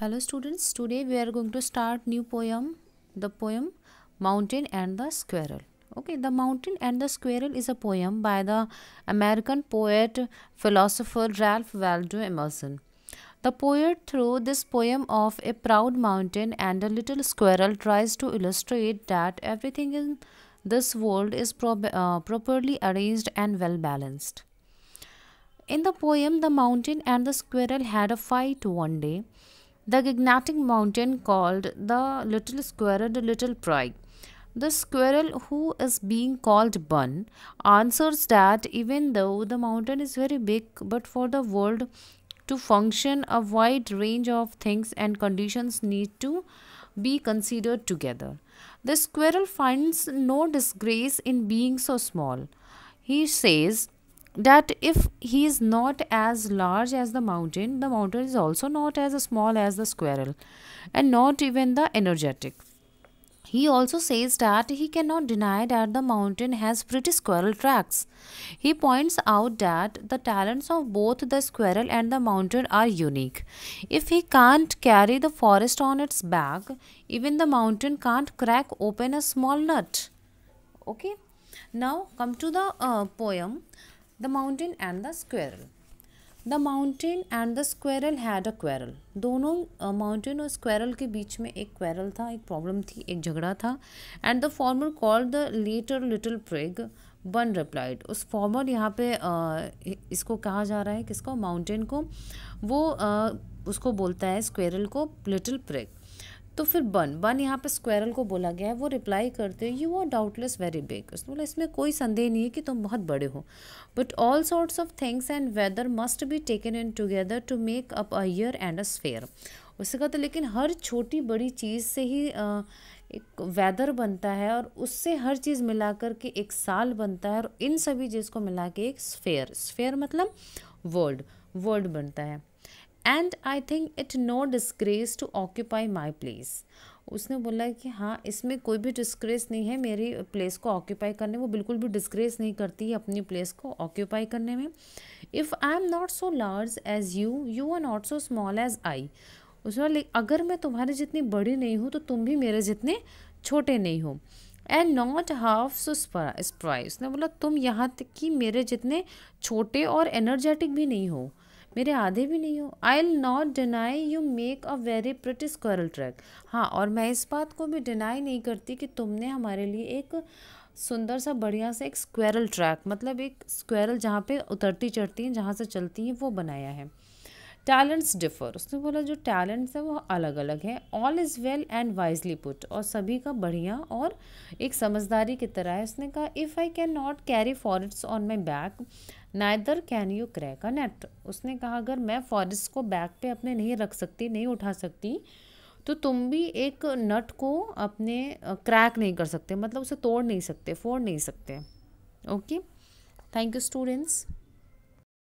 hello students today we are going to start new poem the poem mountain and the squirrel okay the mountain and the squirrel is a poem by the american poet philosopher ralph waldo emerson the poet through this poem of a proud mountain and a little squirrel tries to illustrate that everything in this world is uh, properly arranged and well balanced in the poem the mountain and the squirrel had a fight one day the gigantic mountain called the little squirrel the little pride. The squirrel, who is being called Bun, answers that even though the mountain is very big, but for the world to function, a wide range of things and conditions need to be considered together. The squirrel finds no disgrace in being so small. He says, that if he is not as large as the mountain, the mountain is also not as small as the squirrel and not even the energetic. He also says that he cannot deny that the mountain has pretty squirrel tracks. He points out that the talents of both the squirrel and the mountain are unique. If he can't carry the forest on its back, even the mountain can't crack open a small nut. Okay, now come to the uh, poem. The mountain and the squirrel the mountain and the squirrel had a quarrel दोनों mountain और squirrel के बीच में एक quarrel था एक problem थी एक झगड़ा था and the former called the latter little prig Bun replied उस फॉर्मर यहाँ पे uh, इसको कहा जा रहा है किसको माउंटेन को वो uh, उसको बोलता है स्क्वेरल को लिटिल प्रिग तो फिर बन बन यहाँ पे स्क्वेरल को बोला गया है वो रिप्लाई करते you are doubtless very big उसने बोला इसमें कोई संदेह नहीं है कि तुम बहुत बड़े हो but all sorts of things and weather must be taken in together to make up a year and a sphere उससे कहते लेकिन हर छोटी बड़ी चीज़ से ही आ, एक वेदर बनता है और उससे हर चीज़ मिला कर के एक साल बनता है और इन सभी चीज़ को मिला के एक स्फेयर स्फेयर मतलब वर्ल्ड वर्ल्ड बनता है and I think it no disgrace to occupy my place उसने बोला कि हाँ इसमें कोई भी डिस्क्रेस नहीं है मेरी प्लेस को ऑक्यूपाई करने वो बिल्कुल भी डिस्क्रेस नहीं करती है अपनी प्लेस को ऑक्यूपाई करने में if I am not so large as you you are not so small as I उसने अगर मैं तुम्हारे जितनी बड़ी नहीं हूँ तो तुम भी मेरे जितने छोटे नहीं हो and not half so spry उसने बोला तुम यहाँ तक कि मेरे जितने छोटे और एनर्जेटिक भी नहीं हो मेरे आधे भी नहीं हो I'll not deny you make a very pretty squirrel track हाँ और मैं इस बात को भी डिनाई नहीं करती कि तुमने हमारे लिए एक सुंदर सा बढ़िया सा एक स्क्वायरल ट्रैक मतलब एक स्क्वायरल जहाँ पे उतरती चढ़ती हैं जहाँ से चलती हैं वो बनाया है टैलेंट्स डिफर उसने बोला जो टैलेंट्स है वो अलग अलग है all is well and wisely put और सभी का बढ़िया और एक समझदारी की तरह है उसने कहा if I can not carry forest on my back neither can you crack a nut उसने कहा अगर मैं फॉरेस्ट को बैक पे अपने नहीं रख सकती नहीं उठा सकती तो तुम भी एक नट को अपने क्रैक नहीं कर सकते मतलब उसे तोड़ नहीं सकते फोड़ नहीं सकते ओके थैंक यू स्टूडेंट्स